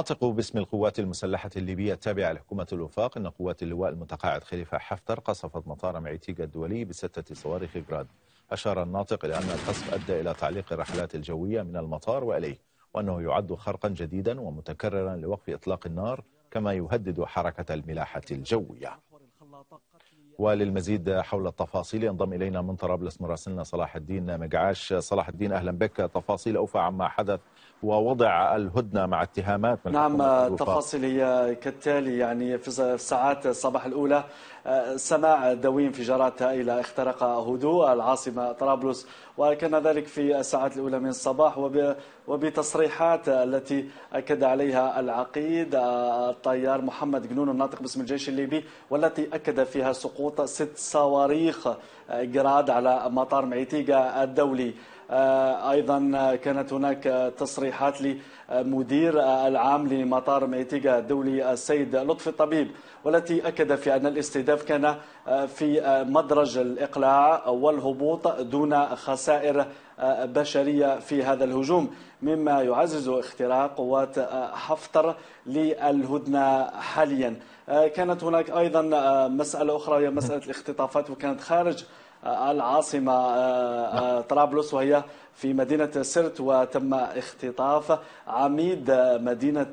ناطق باسم القوات المسلحة الليبية التابعة لحكومة الوفاق أن قوات اللواء المتقاعد خليفة حفتر قصفت مطار معيتيكا الدولي بستة صواريخ غراد أشار الناطق إلى أن القصف أدى إلى تعليق الرحلات الجوية من المطار وإليه وأنه يعد خرقا جديدا ومتكررا لوقف إطلاق النار كما يهدد حركة الملاحة الجوية وللمزيد حول التفاصيل ينضم إلينا من طرابلس مراسلنا صلاح الدين مجعاش صلاح الدين أهلا بك تفاصيل أوفى عما حدث ووضع الهدنة مع اتهامات من نعم التفاصيل هي كالتالي يعني في الساعات الصباح الأولى آه، سماع دوي انفجارات هائلة اخترق هدوء العاصمة طرابلس وكان ذلك في الساعات الأولى من الصباح وبتصريحات التي أكد عليها العقيد آه، الطيار محمد جنون الناطق باسم الجيش الليبي والتي أكد أكد فيها سقوط ست صواريخ آه، جراد على مطار معيتيغا الدولي آه، ايضا آه، كانت هناك تصريحات لمدير العام لمطار ميتيغا الدولي السيد لطفي الطبيب والتي اكد في ان الاستهداف كان في مدرج الاقلاع والهبوط دون خسائر بشريه في هذا الهجوم مما يعزز اختراق قوات حفتر للهدنه حاليا آه، كانت هناك أيضا آه، مسألة أخرى هي مسألة الاختطافات وكانت خارج آه، العاصمة نعم. طرابلس وهي في مدينة سرت وتم اختطاف عميد مدينة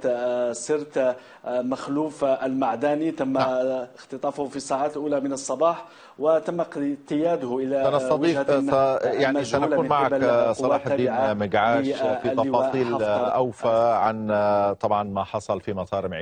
سرت مخلوف المعداني تم نعم. اختطافه في الساعات الأولى من الصباح وتم اقتياده إلى سنستضيف يعني سنكون معك صلاح الدين مجعاش في تفاصيل أوفى عن طبعا ما حصل في مطار معين